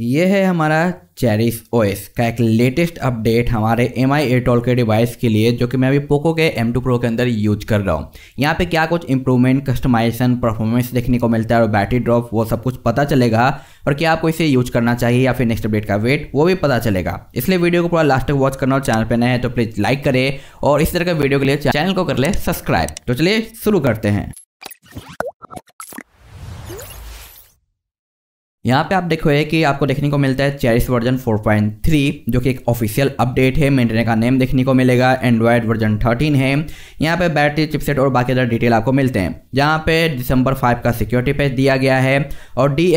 ये है हमारा चेरिस ओएस का एक लेटेस्ट अपडेट हमारे एम आई एटोल के डिवाइस के लिए जो कि मैं अभी पोको के एम टू प्रो के अंदर यूज कर रहा हूँ यहाँ पे क्या कुछ इंप्रूवमेंट कस्टमाइजेशन परफॉर्मेंस देखने को मिलता है और बैटरी ड्रॉप वो सब कुछ पता चलेगा और क्या आपको इसे यूज करना चाहिए या फिर नेक्स्ट अपडेट का वेट वो भी पता चलेगा इसलिए वीडियो को पूरा लास्ट तक वॉच करना और चैनल पर नए हैं तो प्लीज़ लाइक करें और इस तरह के वीडियो के लिए चैनल को कर ले सब्सक्राइब तो चलिए शुरू करते हैं यहाँ पे आप देखो है कि आपको देखने को मिलता है चेरिस वर्जन 4.3 जो कि एक ऑफिशियल अपडेट है मेंटेनर का नेम देखने को मिलेगा एंड्रॉयड वर्जन 13 है यहाँ पे बैटरी चिपसेट और बाकी अदर डिटेल आपको मिलते हैं जहाँ पे दिसंबर 5 का सिक्योरिटी पैच दिया गया है और डी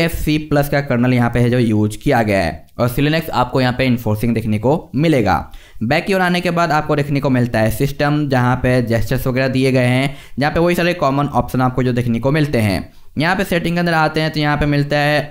प्लस का कर्नल यहाँ पे है जो यूज किया गया है और सिलिनेक्स आपको यहाँ पे इन्फोर्सिंग देखने को मिलेगा बैक की ओर आने के बाद आपको देखने को मिलता है सिस्टम जहाँ पे जेस्टर्स वगैरह दिए गए हैं जहाँ पे वही सारे कॉमन ऑप्शन आपको जो देखने को मिलते हैं यहाँ पे सेटिंग के अंदर आते हैं तो यहाँ पे मिलता है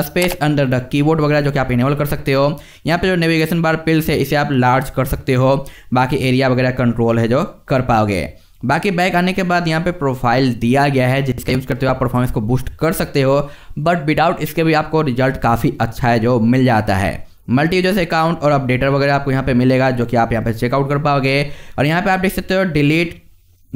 स्पेस अंडर द कीबोर्ड वगैरह जो कि आप इनेबल कर सकते हो यहाँ पे जो नेविगेशन बार पिल्स है इसे आप लार्ज कर सकते हो बाकी एरिया वगैरह कंट्रोल है जो कर पाओगे बाकी बैक आने के बाद यहाँ पे प्रोफाइल दिया गया है जिसका यूज़ करते हुए आप परफॉर्मेंस को बूस्ट कर सकते हो बट विदाउट इसके भी आपको रिजल्ट काफ़ी अच्छा है जो मिल जाता है मल्टी यूजर्स अकाउंट और अपडेटर वगैरह आपको यहाँ पे मिलेगा जो कि आप यहाँ पे चेकआउट कर पाओगे और यहाँ पे आप देख सकते हो डिलीट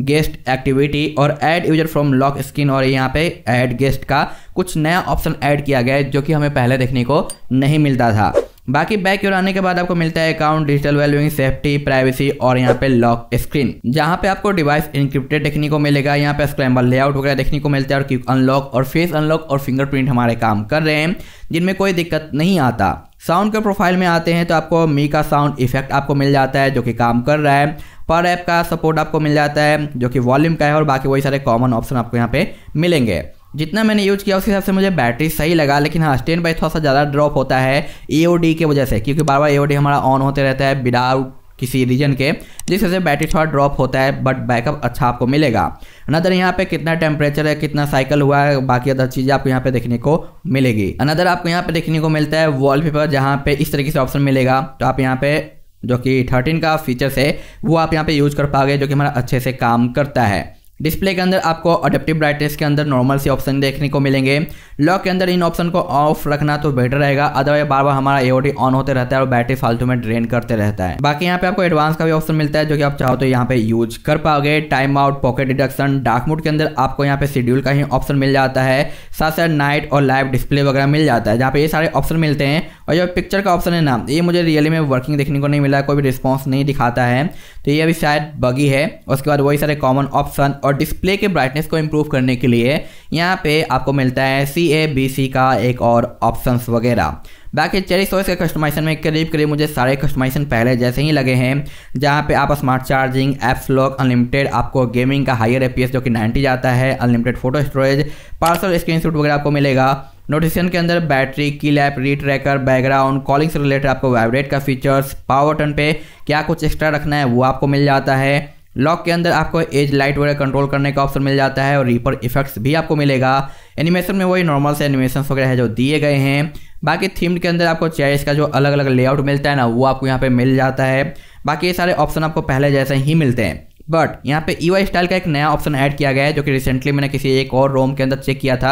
गेस्ट एक्टिविटी और add user from lock screen और यहाँ पे ऐड गेस्ट का कुछ नया ऑप्शन ऐड किया गया है जो कि हमें पहले देखने को नहीं मिलता था बाकी बैक यूर आने के बाद आपको मिलता है account digital wellbeing safety privacy और यहाँ पे लॉक स्क्रीन जहाँ पे आपको डिवाइस इंक्रिप्टेड देखने को मिलेगा यहाँ पे स्क्रैम्बल लेआउट वगैरह देखने को मिलता है और क्यूक अनलॉक और फेस अनलॉक और फिंगरप्रिंट हमारे काम कर रहे हैं जिनमें कोई दिक्कत नहीं आता साउंड के प्रोफाइल में आते हैं तो आपको मी का साउंड इफेक्ट आपको मिल जाता है जो कि काम कर रहा है पर ऐप का सपोर्ट आपको मिल जाता है जो कि वॉल्यूम का है और बाकी वही सारे कॉमन ऑप्शन आपको यहाँ पे मिलेंगे जितना मैंने यूज़ किया उसके हिसाब से मुझे बैटरी सही लगा लेकिन हाँ स्टैंड बाई थोड़ा सा ज़्यादा ड्रॉप होता है ए की वजह से क्योंकि बार बार ए हमारा ऑन होते रहता है विदाउट किसी रीजन के जिस वजह से बैटरी थोड़ा ड्रॉप होता है बट बैकअप अच्छा आपको मिलेगा अनदर यहाँ पे कितना टेम्परेचर है कितना साइकिल हुआ है बाकी अदर चीज़ें आपको यहाँ पे देखने को मिलेगी अनदर आपको यहाँ पे देखने को मिलता है वॉलपेपर जहाँ पे इस तरीके से ऑप्शन मिलेगा तो आप यहाँ पे जो कि थर्टीन का फीचर्स है वो आप यहाँ पे यूज़ कर पाओगे जो कि हमारा अच्छे से काम करता है डिस्प्ले के अंदर आपको अडेप्टिव ब्राइटनेस के अंदर नॉर्मल से ऑप्शन देखने को मिलेंगे लॉक के अंदर इन ऑप्शन को ऑफ रखना तो बेटर रहेगा अदरवाइज बार बार हमारा एओटी ऑन होते रहता है और बैटरी फालतू में ड्रेन करते रहता है बाकी यहाँ पे आपको एडवांस का भी ऑप्शन मिलता है जो कि आप चाहो तो यहाँ पे यूज कर पाओगे time out pocket detection dark mode के अंदर आपको यहाँ पे शेड्यूल का ही ऑप्शन मिल जाता है साथ साथ नाइट और लाइव डिस्प्ले वगैरह मिल जाता है जहाँ पे ये सारे ऑप्शन मिलते हैं और जो पिक्चर का ऑप्शन है ना ये मुझे रियली में वर्किंग देखने को नहीं मिला कोई भी रिस्पॉन्स नहीं दिखाता है तो ये अभी शायद बगी है उसके बाद वही सारे कॉमन ऑप्शन और डिस्प्ले के ब्राइटनेस को इम्प्रूव करने के लिए यहाँ पे आपको मिलता है सी ए बी सी का एक और ऑप्शंस वगैरह बाकी चेरी सोर्स के कस्टमाइजेशन में करीब करीब मुझे सारे कस्टमाइजेशन पहले जैसे ही लगे हैं जहाँ पे आप smart charging apps lock unlimited आपको गेमिंग का हायर ए जो कि नाइन्टी जाता है unlimited photo storage partial screenshot वगैरह आपको मिलेगा नोटिसन के अंदर बैटरी की लैप री ट्रैकर बैकग्राउंड कॉलिंग से रिलेटेड आपको वाइब्रेट का फीचर्स पावर बटन पे क्या कुछ एक्स्ट्रा रखना है वो आपको मिल जाता है लॉक के अंदर आपको एज लाइट वगैरह कंट्रोल करने का ऑप्शन मिल जाता है और रीपर इफेक्ट्स भी आपको मिलेगा एनिमेशन में वही नॉर्मल से एनिमेशन वगैरह है जो दिए गए हैं बाकी थीम्ड के अंदर आपको चेयर्स का जो अलग अलग लेआउट मिलता है ना वो आपको यहाँ पे मिल जाता है बाकी ये सारे ऑप्शन आपको पहले जैसे ही मिलते हैं बट यहाँ पे ई e स्टाइल का एक नया ऑप्शन ऐड किया गया है जो कि रिसेंटली मैंने किसी एक और रोम के अंदर चेक किया था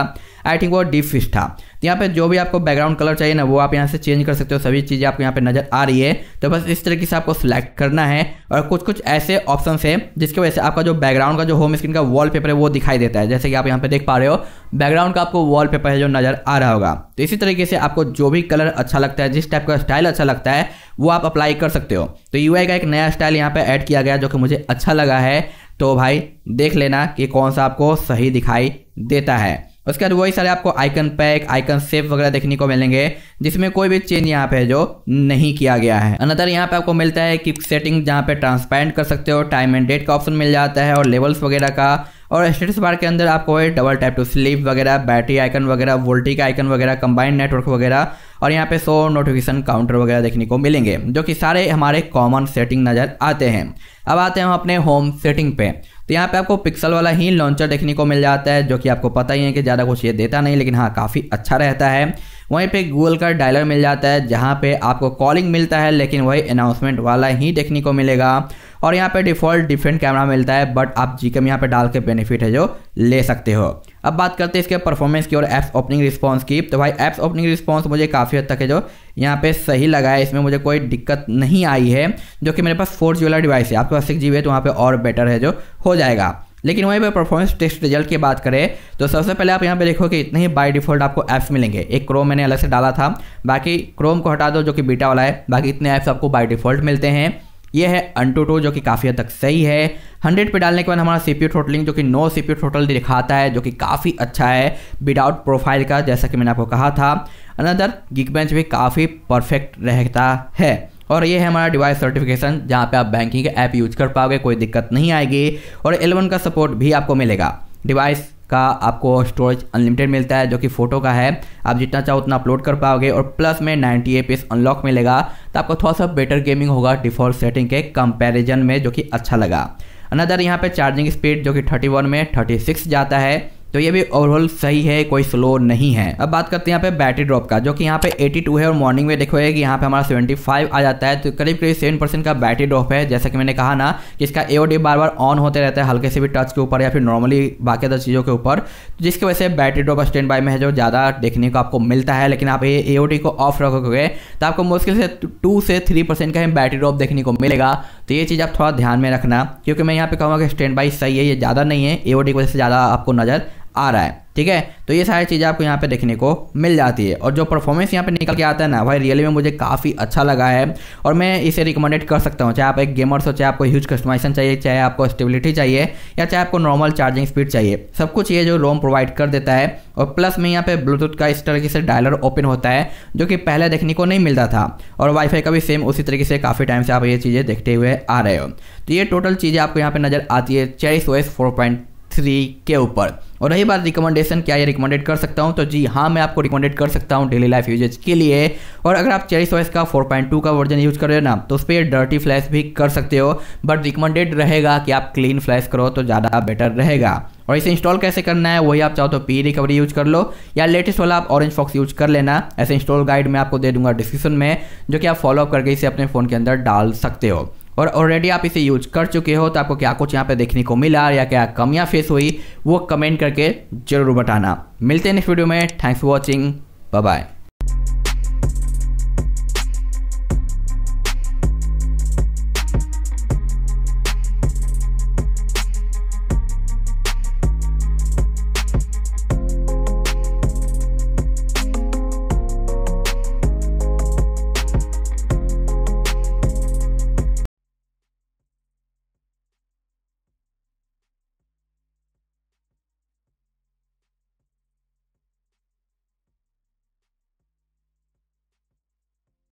आई थिंक वो डीप फिश था यहाँ पे जो भी आपको बैकग्राउंड कलर चाहिए ना वो आप यहाँ से चेंज कर सकते हो सभी चीज़ें आपको यहाँ पे नज़र आ रही है तो बस इस तरीके से आपको सिलेक्ट करना है और कुछ कुछ ऐसे ऑप्शन है जिसकी वजह से आपका जो बैकग्राउंड का जो होम स्क्रीन का वॉल है वो दिखाई देता है जैसे कि आप यहाँ पर देख पा रहे हो बैकग्राउंड का आपको वॉल है जो नज़र आ रहा होगा तो इसी तरीके से आपको जो भी कलर अच्छा लगता है जिस टाइप का स्टाइल अच्छा लगता है वो आप अप्लाई कर सकते हो तो यू का एक नया स्टाइल यहाँ पर ऐड किया गया जो कि मुझे अच्छा लगा है तो भाई देख लेना कि कौन सा आपको सही दिखाई देता है उसके बाद वही सारे आपको आइकन पैक आइकन सेफ वगैरह देखने को मिलेंगे जिसमें कोई भी चेंज यहाँ पे जो नहीं किया गया है अनदर यहाँ पे आपको मिलता है कि सेटिंग जहाँ पे ट्रांसपेरेंट कर सकते हो टाइम एंड डेट का ऑप्शन मिल जाता है और लेवल्स वगैरह का और स्टेटस बार के अंदर आपको डबल टाइप टू स्लीप वगैरह बैटरी आइकन वगैरह वोल्टी का आइकन वगैरह कंबाइंड नेटवर्क वगैरह और यहाँ पे सो नोटिफिकेशन काउंटर वगैरह देखने को मिलेंगे जो कि सारे हमारे कॉमन सेटिंग नज़र आते हैं अब आते हैं हम अपने होम सेटिंग पे तो यहाँ पे आपको पिक्सल वाला ही लॉन्चर देखने को मिल जाता है जो कि आपको पता ही है कि ज़्यादा कुछ ये देता नहीं लेकिन हाँ काफ़ी अच्छा रहता है वहीं पे गूगल का डायलर मिल जाता है जहाँ पे आपको कॉलिंग मिलता है लेकिन वही अनाउंसमेंट वाला ही देखने को मिलेगा और यहाँ पे डिफ़ॉल्ट डिफरेंट कैमरा मिलता है बट आप जी कम यहाँ पर डाल के बेनिफिट है जो ले सकते हो अब बात करते हैं इसके परफॉर्मेंस की और ऐप्स ओपनिंग रिस्पॉन्स की तो भाई ऐप्स ओपनिंग रिस्पॉन्स मुझे काफ़ी हद तक है जो यहाँ पे सही लगा है इसमें मुझे कोई दिक्कत नहीं आई है जो कि मेरे पास फोर जी वाला डिवाइस है आपके पास सिक्स जी है तो वहाँ पर और बेटर है जो हो जाएगा लेकिन वहीं पर परफॉर्मेंस टेस्ट रिजल्ट की बात करें तो सबसे पहले आप यहाँ पे देखो कि इतने ही बाय डिफॉल्ट आपको ऐप्स मिलेंगे एक क्रोम मैंने अलग से डाला था बाकी क्रोम को हटा दो जो कि बीटा वाला है बाकी इतने ऐप्स आपको बाय डिफॉल्ट मिलते हैं ये है टू जो कि काफ़ी हद तक सही है हंड्रेड पे डालने के बाद हमारा सीपीयू टोटलिंग जो कि नो सीपीयू टोटल दिखाता है जो कि काफ़ी अच्छा है विदाउट प्रोफाइल का जैसा कि मैंने आपको कहा था अनदर गिग बेंच भी काफ़ी परफेक्ट रहता है और ये है हमारा डिवाइस सर्टिफिकेशन जहाँ पे आप बैंकिंग ऐप यूज कर पाओगे कोई दिक्कत नहीं आएगी और एलेवन का सपोर्ट भी आपको मिलेगा डिवाइस का आपको स्टोरेज अनलिमिटेड मिलता है जो कि फ़ोटो का है आप जितना चाहो उतना अपलोड कर पाओगे और प्लस में 90 एम अनलॉक मिलेगा तो आपको थोड़ा सा बेटर गेमिंग होगा डिफ़ॉल्ट सेटिंग के कंपैरिजन में जो कि अच्छा लगा अनदर यहाँ पे चार्जिंग स्पीड जो कि 31 में 36 जाता है तो ये भी ओवरऑल सही है कोई स्लो नहीं है अब बात करते हैं यहाँ पे बैटरी ड्रॉप का जो कि यहाँ पे 82 है और मॉर्निंग में देखो कि यहाँ पे हमारा 75 आ जाता है तो करीब करीब सेवन परसेंट का बैटरी ड्रॉप है जैसा कि मैंने कहा ना कि इसका ए बार बार ऑन होते रहता है हल्के से भी टच के ऊपर या फिर नॉर्मली बाकी अदर चीज़ों के ऊपर तो जिसकी वजह से बैटरी ड्रॉप स्टैंड बाय में है जो ज़्यादा देखने को आपको मिलता है लेकिन आप ये ए को ऑफ रखोगे तो आपको मुश्किल से टू से थ्री परसेंट का बैटरी ड्रॉप देखने को मिलेगा तो ये चीज़ आप थोड़ा ध्यान में रखना क्योंकि मैं यहाँ पे कहूँगा कि स्टैंड बाई सही है ये ज़्यादा नहीं है ए की वजह से ज़्यादा आपको नज़र आ रहा है ठीक है तो ये सारी चीज़ें आपको यहाँ पे देखने को मिल जाती है और जो परफॉर्मेंस यहाँ पे निकल के आता है ना भाई रियली में मुझे काफ़ी अच्छा लगा है और मैं इसे रिकमेंडेड कर सकता हूँ चाहे आप एक गेमर्स हो चाहे आपको ह्यूज कस्टमाइजेशन चाहिए चाहे आपको स्टेबिलिटी चाहिए या चाहे आपको नॉर्मल चार्जिंग स्पीड चाहिए सब कुछ ये जो रोम प्रोवाइड कर देता है और प्लस में यहाँ पे ब्लूटूथ का इस तरीके से डायलर ओपन होता है जो कि पहले देखने को नहीं मिलता था और वाईफाई का भी सेम उसी तरीके से काफ़ी टाइम से आप ये चीज़ें देखते हुए आ रहे हो तो ये टोटल चीज़ें आपको यहाँ पर नज़र आती है Cherish OS four point three के ऊपर और रही बात रिकमेंडेशन क्या ये रिकमेंडेड कर सकता हूँ तो जी हाँ मैं आपको रिकमेंडेड कर सकता हूँ डेली लाइफ यूजेज के लिए और अगर आप चेरिस ओएस का 4.2 का वर्जन यूज कर रहे हो ना तो उस पर डर्टी फ्लैश भी कर सकते हो बट रिकमेंडेड रहेगा कि आप क्लीन फ्लैश करो तो ज़्यादा बेटर रहेगा और इसे इंस्टॉल कैसे करना है वही आप चाहो तो पी रिकवरी यूज कर लो या लेटेस्ट वाला आप ऑरेंज फॉक्स यूज कर लेना ऐसे इंस्टॉल गाइड मैं आपको दे दूंगा डिस्क्रिप्शन में जो कि आप फॉलोअप करके इसे अपने फ़ोन के अंदर डाल सकते हो और ऑलरेडी आप इसे यूज कर चुके हो तो आपको क्या कुछ यहाँ पे देखने को मिला या क्या कमियाँ फेस हुई वो कमेंट करके ज़रूर बताना मिलते हैं नेक्स्ट वीडियो में थैंक्स फॉर वॉचिंग बाय